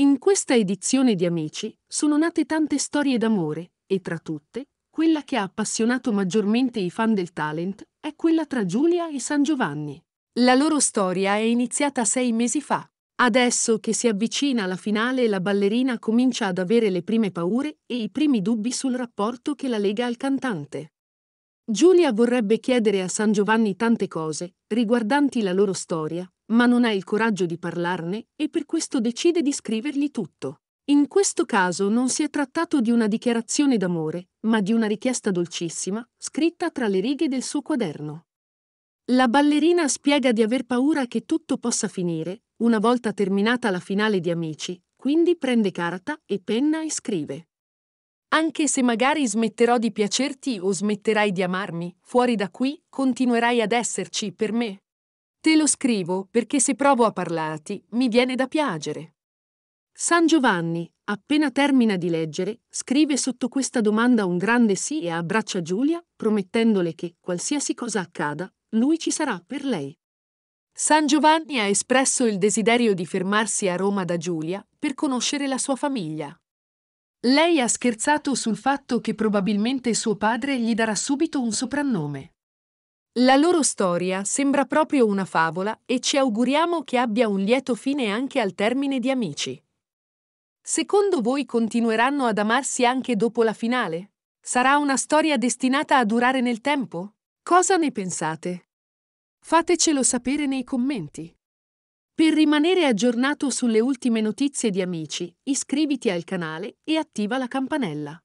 In questa edizione di Amici sono nate tante storie d'amore e tra tutte, quella che ha appassionato maggiormente i fan del talent è quella tra Giulia e San Giovanni. La loro storia è iniziata sei mesi fa. Adesso che si avvicina alla finale la ballerina comincia ad avere le prime paure e i primi dubbi sul rapporto che la lega al cantante. Giulia vorrebbe chiedere a San Giovanni tante cose riguardanti la loro storia, ma non ha il coraggio di parlarne e per questo decide di scrivergli tutto. In questo caso non si è trattato di una dichiarazione d'amore, ma di una richiesta dolcissima, scritta tra le righe del suo quaderno. La ballerina spiega di aver paura che tutto possa finire, una volta terminata la finale di Amici, quindi prende carta e penna e scrive. Anche se magari smetterò di piacerti o smetterai di amarmi, fuori da qui continuerai ad esserci per me. Te lo scrivo perché se provo a parlarti mi viene da piangere. San Giovanni, appena termina di leggere, scrive sotto questa domanda un grande sì e abbraccia Giulia, promettendole che, qualsiasi cosa accada, lui ci sarà per lei. San Giovanni ha espresso il desiderio di fermarsi a Roma da Giulia per conoscere la sua famiglia. Lei ha scherzato sul fatto che probabilmente suo padre gli darà subito un soprannome. La loro storia sembra proprio una favola e ci auguriamo che abbia un lieto fine anche al termine di Amici. Secondo voi continueranno ad amarsi anche dopo la finale? Sarà una storia destinata a durare nel tempo? Cosa ne pensate? Fatecelo sapere nei commenti. Per rimanere aggiornato sulle ultime notizie di Amici, iscriviti al canale e attiva la campanella.